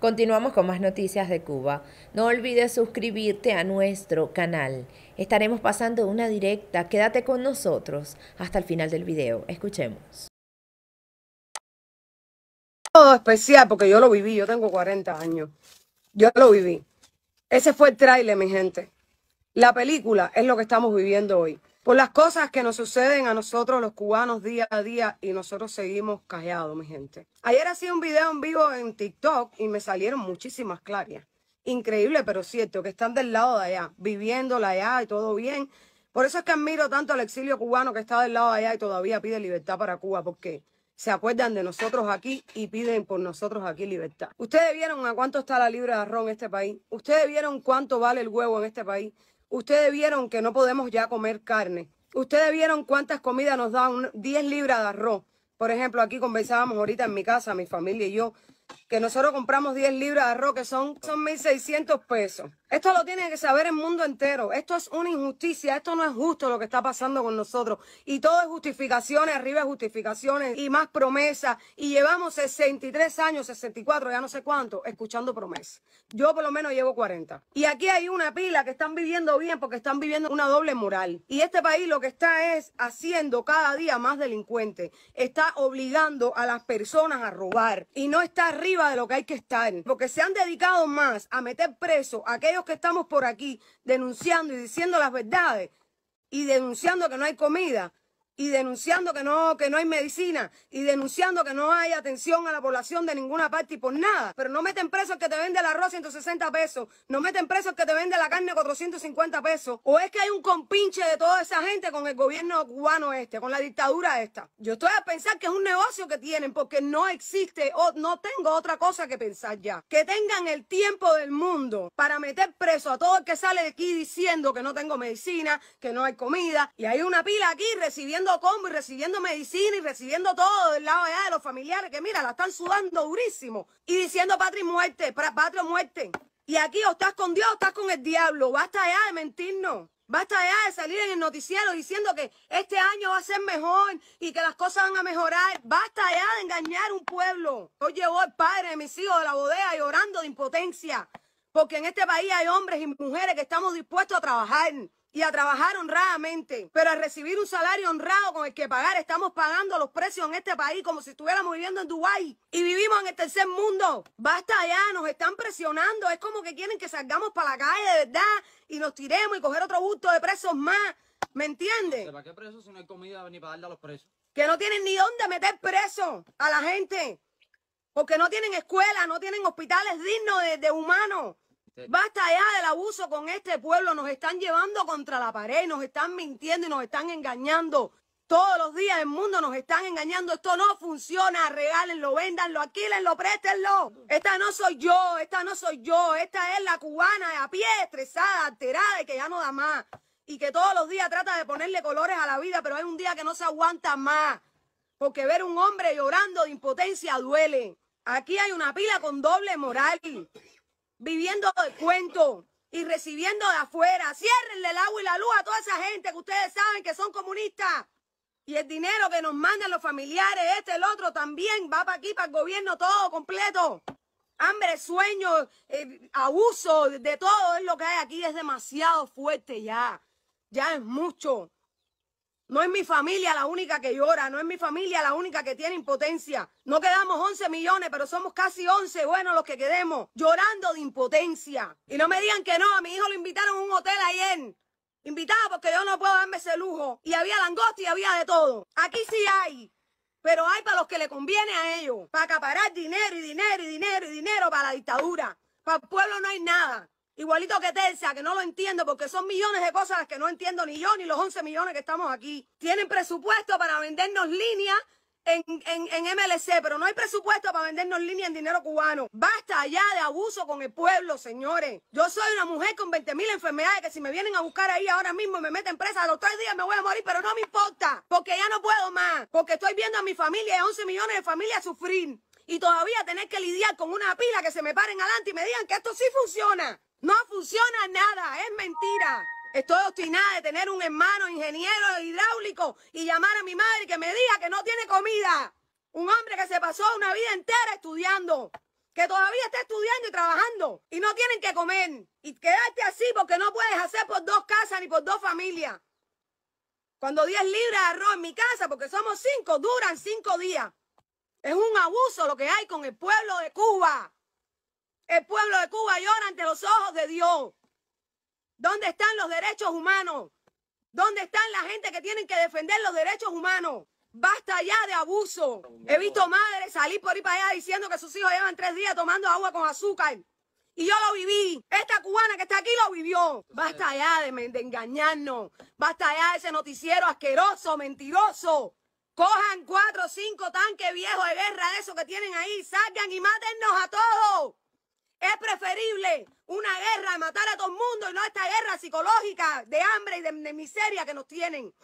Continuamos con más noticias de Cuba. No olvides suscribirte a nuestro canal. Estaremos pasando una directa. Quédate con nosotros hasta el final del video. Escuchemos. Todo especial porque yo lo viví. Yo tengo 40 años. Yo lo viví. Ese fue el trailer, mi gente. La película es lo que estamos viviendo hoy por las cosas que nos suceden a nosotros los cubanos día a día y nosotros seguimos callados, mi gente. Ayer sido un video en vivo en TikTok y me salieron muchísimas clarias. Increíble, pero cierto, que están del lado de allá, viviéndola allá y todo bien. Por eso es que admiro tanto al exilio cubano que está del lado de allá y todavía pide libertad para Cuba, porque se acuerdan de nosotros aquí y piden por nosotros aquí libertad. Ustedes vieron a cuánto está la libra de arroz en este país. Ustedes vieron cuánto vale el huevo en este país. Ustedes vieron que no podemos ya comer carne. Ustedes vieron cuántas comidas nos dan 10 libras de arroz. Por ejemplo, aquí conversábamos ahorita en mi casa, mi familia y yo, que nosotros compramos 10 libras de arroz, que son, son 1.600 pesos. Esto lo tiene que saber el mundo entero. Esto es una injusticia, esto no es justo lo que está pasando con nosotros. Y todo es justificaciones, arriba es justificaciones y más promesas. Y llevamos 63 años, 64, ya no sé cuánto, escuchando promesas. Yo por lo menos llevo 40. Y aquí hay una pila que están viviendo bien porque están viviendo una doble moral. Y este país lo que está es haciendo cada día más delincuente. Está obligando a las personas a robar y no está arriba de lo que hay que estar, porque se han dedicado más a meter preso a aquellos que estamos por aquí denunciando y diciendo las verdades y denunciando que no hay comida y denunciando que no, que no hay medicina y denunciando que no hay atención a la población de ninguna parte y por nada. Pero no meten presos que te vende el arroz 160 pesos, no meten presos que te vende la carne 450 pesos. O es que hay un compinche de toda esa gente con el gobierno cubano este, con la dictadura esta. Yo estoy a pensar que es un negocio que tienen porque no existe o no tengo otra cosa que pensar ya. Que tengan el tiempo del mundo para meter preso a todo el que sale de aquí diciendo que no tengo medicina, que no hay comida y hay una pila aquí recibiendo combo y recibiendo medicina y recibiendo todo del lado de los familiares que mira, la están sudando durísimo y diciendo patria y muerte, patria muerte. Y aquí o estás con Dios o estás con el diablo. Basta ya de mentirnos. Basta ya de salir en el noticiero diciendo que este año va a ser mejor y que las cosas van a mejorar. Basta ya de engañar un pueblo. Hoy llegó el padre de mis hijos de la bodega llorando de impotencia. Porque en este país hay hombres y mujeres que estamos dispuestos a trabajar y a trabajar honradamente, pero a recibir un salario honrado con el que pagar. Estamos pagando los precios en este país como si estuviéramos viviendo en Dubái y vivimos en el tercer mundo. Basta ya, nos están presionando. Es como que quieren que salgamos para la calle de verdad y nos tiremos y coger otro busto de presos más. ¿Me entiendes? ¿Para qué presos si no hay comida ni para darle a los presos? Que no tienen ni dónde meter presos a la gente. Porque no tienen escuelas, no tienen hospitales dignos de humanos. Basta ya del abuso con este pueblo. Nos están llevando contra la pared, nos están mintiendo y nos están engañando. Todos los días el mundo nos están engañando. Esto no funciona. Regálenlo, véndanlo, alquílenlo, préstenlo. Esta no soy yo, esta no soy yo. Esta es la cubana a pie, estresada, alterada y que ya no da más. Y que todos los días trata de ponerle colores a la vida, pero hay un día que no se aguanta más. Porque ver un hombre llorando de impotencia duele. Aquí hay una pila con doble moral viviendo de cuento y recibiendo de afuera. Ciérrenle el agua y la luz a toda esa gente que ustedes saben que son comunistas. Y el dinero que nos mandan los familiares, este, el otro, también va para aquí, para el gobierno, todo completo. Hambre, sueño, eh, abuso, de todo es lo que hay aquí. Es demasiado fuerte ya. Ya es mucho. No es mi familia la única que llora, no es mi familia la única que tiene impotencia. No quedamos 11 millones, pero somos casi 11, bueno, los que quedemos, llorando de impotencia. Y no me digan que no, a mi hijo lo invitaron a un hotel ayer. Invitado porque yo no puedo darme ese lujo. Y había langosta y había de todo. Aquí sí hay, pero hay para los que le conviene a ellos. Para acaparar dinero y dinero y dinero y dinero para la dictadura. Para el pueblo no hay nada igualito que Tercia, que no lo entiendo porque son millones de cosas que no entiendo ni yo ni los 11 millones que estamos aquí. Tienen presupuesto para vendernos líneas en, MLC, pero no hay presupuesto para vendernos líneas en dinero cubano. Basta ya de abuso con el pueblo, señores. Yo soy una mujer con 20.000 enfermedades que si me vienen a buscar ahí ahora mismo y me meten presa, a los tres días me voy a morir, pero no me importa, porque ya no puedo más, porque estoy viendo a mi familia y a 11 millones de familias sufrir. Y todavía tener que lidiar con una pila que se me paren adelante y me digan que esto sí funciona. No funciona nada, es mentira. Estoy obstinada de tener un hermano ingeniero hidráulico y llamar a mi madre que me diga que no tiene comida. Un hombre que se pasó una vida entera estudiando, que todavía está estudiando y trabajando y no tienen que comer. Y quedarte así porque no puedes hacer por dos casas ni por dos familias. Cuando 10 libras de arroz en mi casa, porque somos cinco, duran cinco días. Es un abuso lo que hay con el pueblo de Cuba. El pueblo de Cuba llora ante los ojos de Dios. ¿Dónde están los derechos humanos? ¿Dónde están la gente que tienen que defender los derechos humanos? Basta ya de abuso. He visto madres salir por ahí para allá diciendo que sus hijos llevan tres días tomando agua con azúcar. Y yo lo viví. Esta cubana que está aquí lo vivió. Basta ya de, engañarnos. Basta ya de ese noticiero asqueroso, mentiroso. Cojan cuatro o cinco tanques viejos de guerra, de esos que tienen ahí, salgan y mátennos a todos. Es preferible una guerra de matar a todo el mundo y no esta guerra psicológica de hambre y de, miseria que nos tienen.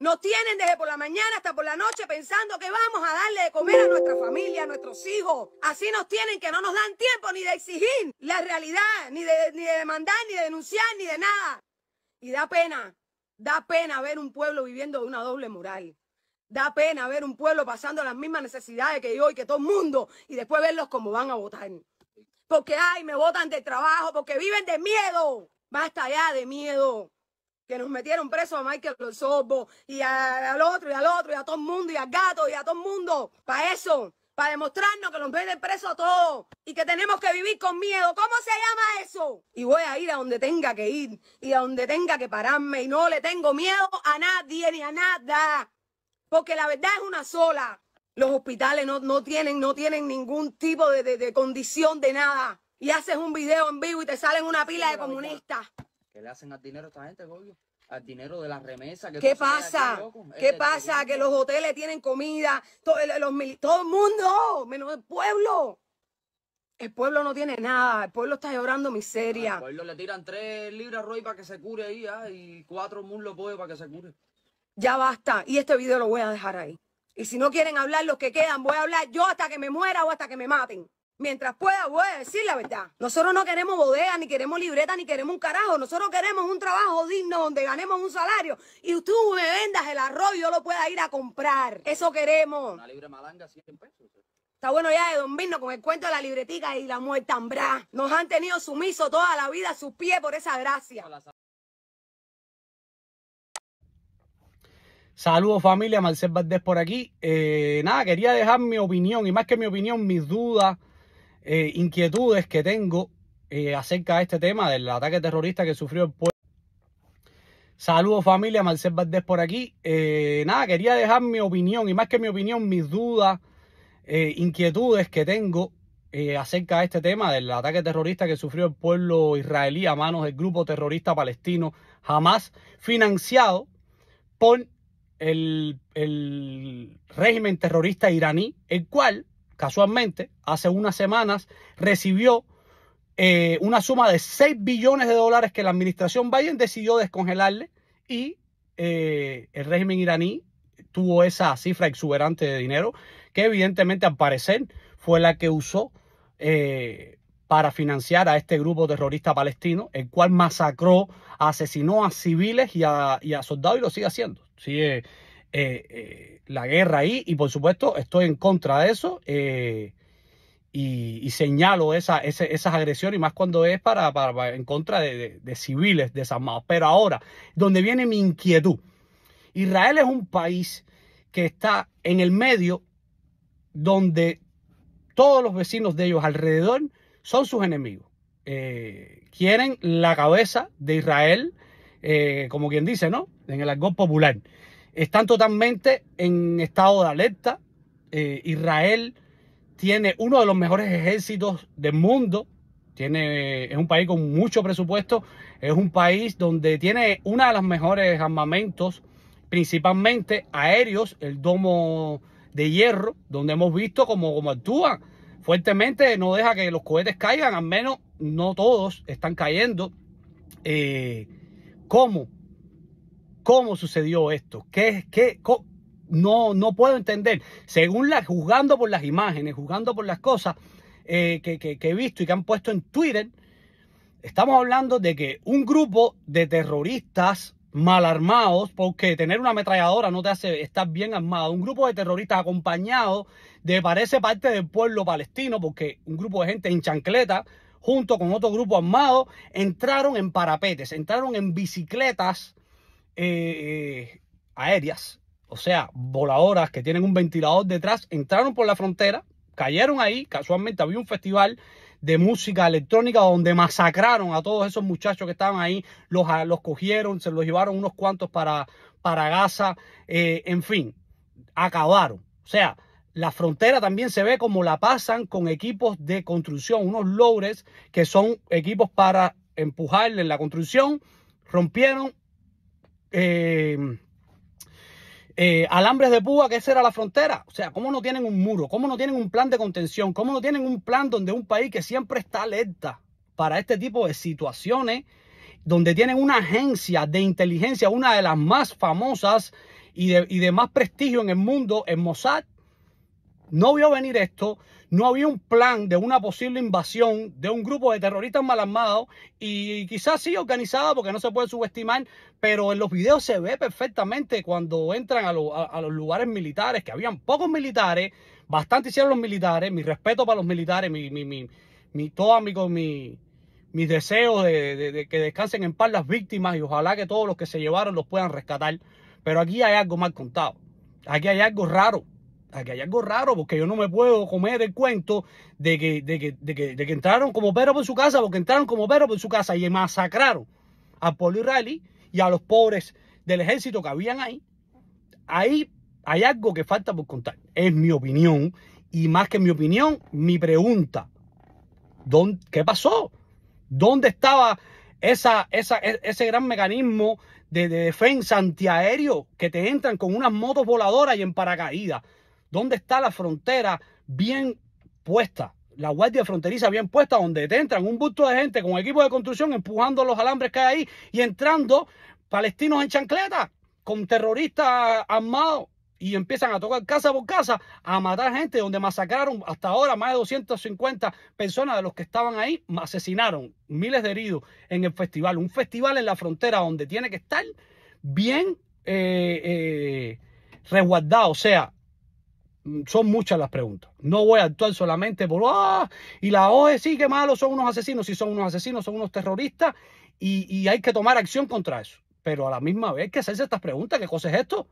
Nos tienen desde por la mañana hasta por la noche pensando que vamos a darle de comer a nuestra familia, a nuestros hijos. Así nos tienen que no nos dan tiempo ni de exigir la realidad, ni de, ni de demandar, ni de denunciar, ni de nada. Y da pena, da pena ver un pueblo viviendo de una doble moral. Da pena ver un pueblo pasando las mismas necesidades que yo y que todo el mundo y después verlos como van a votar porque ay, me botan de trabajo, porque viven de miedo. Basta ya de miedo. Que nos metieron preso a Michael Sorbo, y al otro y al otro y a todo el mundo y a gato y a todo el mundo. Para eso, para demostrarnos que nos meten preso a todos y que tenemos que vivir con miedo. ¿Cómo se llama eso? Y voy a ir a donde tenga que ir y a donde tenga que pararme y no le tengo miedo a nadie ni a nada. Porque la verdad es una sola. Los hospitales no, tienen, no tienen ningún tipo de, condición de nada. Y haces un video en vivo y te salen una pila de comunistas. ¿Qué le hacen al dinero a esta gente, Goyo? al dinero de las remesas. ¿Qué pasa? ¿Qué pasa? que los hoteles tienen comida, todo, los, todo el mundo, menos el pueblo. El pueblo no tiene nada, el pueblo está llorando miseria. El pueblo le tiran tres libras Roy para que se cure ahí ah, y cuatro muslos pollo para que se cure. Ya basta, y este video lo voy a dejar ahí. Y si no quieren hablar los que quedan, voy a hablar yo hasta que me muera o hasta que me maten. Mientras pueda, voy a decir la verdad. Nosotros no queremos bodega, ni queremos libreta, ni queremos un carajo. Nosotros queremos un trabajo digno donde ganemos un salario y tú me vendas el arroz y yo lo pueda ir a comprar. Eso queremos. Una libre malanga, pesos. Está bueno ya de dormirnos con el cuento de la libretica y la bra Nos han tenido sumiso toda la vida a sus pies por esa gracia. Saludos familia, Marcel Valdés por aquí. Eh, nada, quería dejar mi opinión y más que mi opinión, mis dudas, eh, inquietudes que tengo eh, acerca de este tema del ataque terrorista que sufrió el pueblo. Saludos familia, Marcel Valdés por aquí. nada, quería dejar mi opinión y más que mi opinión, mis dudas, inquietudes que tengo acerca de este tema del ataque terrorista que sufrió el pueblo israelí a manos del grupo terrorista palestino Jamás financiado por el, régimen terrorista iraní, el cual casualmente hace unas semanas recibió eh, una suma de 6 billones de dólares que la administración Biden decidió descongelarle y eh, el régimen iraní tuvo esa cifra exuberante de dinero que evidentemente al parecer fue la que usó eh, para financiar a este grupo terrorista palestino, el cual masacró, asesinó a civiles y a, soldados y lo sigue haciendo. Sigue eh, eh, la guerra ahí y por supuesto estoy en contra de eso eh, y, señalo esas agresiones y más cuando es para, en contra de, de civiles desarmados. Pero ahora, donde viene mi inquietud, Israel es un país que está en el medio donde todos los vecinos de ellos alrededor son sus enemigos. Eh, quieren la cabeza de Israel, eh, como quien dice, ¿no? En el argot popular. Están totalmente en estado de alerta. Eh, Israel tiene uno de los mejores ejércitos del mundo. Tiene, es un país con mucho presupuesto. Es un país donde tiene una de las mejores armamentos, principalmente aéreos, el domo de hierro, donde hemos visto cómo, cómo actúan fuertemente no deja que los cohetes caigan, al menos no todos están cayendo. Eh, ¿Cómo? ¿Cómo sucedió esto? ¿Qué, qué, no, no puedo entender. Según la, juzgando por las imágenes, juzgando por las cosas eh, que, que, que he visto y que han puesto en Twitter, estamos hablando de que un grupo de terroristas mal armados, porque tener una ametralladora no te hace estar bien armado. Un grupo de terroristas acompañados de parece parte del pueblo palestino, porque un grupo de gente en chancleta, junto con otro grupo armado, entraron en parapetes, entraron en bicicletas eh, aéreas, o sea, voladoras que tienen un ventilador detrás, entraron por la frontera, cayeron ahí, casualmente había un festival de música electrónica donde masacraron a todos esos muchachos que estaban ahí, los, cogieron, se los llevaron unos cuantos para, para Gaza, eh, en fin, acabaron. O sea, la frontera también se ve como la pasan con equipos de construcción, unos lowres que son equipos para empujarle en la construcción, rompieron. Eh, eh, alambres de púa, que esa era la frontera. O sea, ¿cómo no tienen un muro? ¿Cómo no tienen un plan de contención? ¿Cómo no tienen un plan donde un país que siempre está alerta para este tipo de situaciones, donde tienen una agencia de inteligencia, una de las más famosas y de, y de más prestigio en el mundo, en Mossad, no vio venir esto, no había un plan de una posible invasión de un grupo de terroristas mal armados y quizás sí organizada porque no se puede subestimar, pero en los videos se ve perfectamente cuando entran a, los lugares militares, que habían pocos militares, bastante hicieron los militares, mi respeto para los militares, mi, todo amigo, mi, mis deseos de, de que descansen en paz las víctimas y ojalá que todos los que se llevaron los puedan rescatar, pero aquí hay algo mal contado, aquí hay algo raro que hay algo raro porque yo no me puedo comer el cuento de que, entraron como perros por su casa, porque entraron como perros por su casa y masacraron al pueblo israelí y a los pobres del ejército que habían ahí. Ahí hay algo que falta por contar. Es mi opinión y más que mi opinión, mi pregunta. ¿Qué pasó? ¿Dónde estaba esa, e, ese gran mecanismo de, de defensa antiaéreo que te entran con unas motos voladoras y en paracaídas? dónde está la frontera bien puesta, la guardia fronteriza bien puesta, donde te entran un busto de gente con equipo de construcción empujando los alambres que hay ahí y entrando palestinos en chancleta con terroristas armados y empiezan a tocar casa por casa a matar gente, donde masacraron hasta ahora más de 250 personas de los que estaban ahí, asesinaron miles de heridos en el festival, un festival en la frontera donde tiene que estar bien eh, eh, resguardado, o sea, son muchas las preguntas. No voy a actuar solamente por, ah, y la OE sí, que malo, son unos asesinos. Si son unos asesinos, son unos terroristas y, hay que tomar acción contra eso. Pero a la misma vez que hacerse estas preguntas, ¿qué cosa es esto?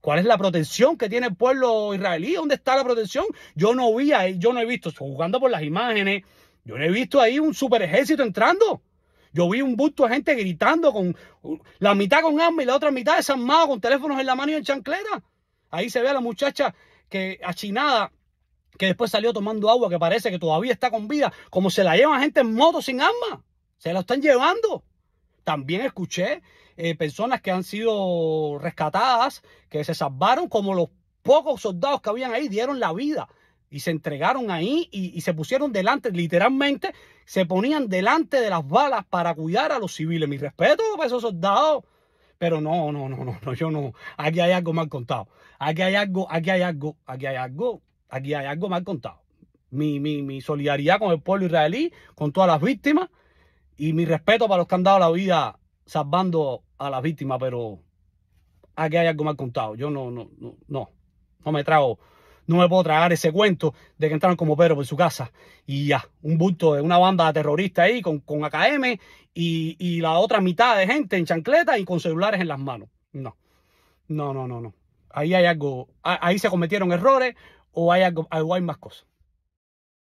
¿Cuál es la protección que tiene el pueblo israelí? ¿Dónde está la protección? Yo no vi ahí, yo no he visto, jugando por las imágenes, yo no he visto ahí un super ejército entrando. Yo vi un busto de gente gritando con la mitad con armas y la otra mitad desarmado con teléfonos en la mano y en chancleta. Ahí se ve a la muchacha que achinada que después salió tomando agua, que parece que todavía está con vida, como se la lleva gente en moto sin arma, se la están llevando. También escuché eh, personas que han sido rescatadas, que se salvaron, como los pocos soldados que habían ahí, dieron la vida y se entregaron ahí y, y se pusieron delante, literalmente, se ponían delante de las balas para cuidar a los civiles. Mi respeto para esos soldados pero no, no, no, no, no, yo no. Aquí hay algo mal contado. Aquí hay algo, aquí hay algo, aquí hay algo, aquí hay algo mal contado. Mi, mi, mi solidaridad con el pueblo israelí, con todas las víctimas y mi respeto para los que han dado la vida salvando a las víctimas, pero aquí hay algo mal contado. Yo no, no, no, no, no me trago no me puedo tragar ese cuento de que entraron como perros por su casa. Y ya, un bulto de una banda terrorista ahí con, AKM y, la otra mitad de gente en chancleta y con celulares en las manos. No, no, no, no, no. Ahí hay algo, ahí se cometieron errores o hay algo, hay más cosas.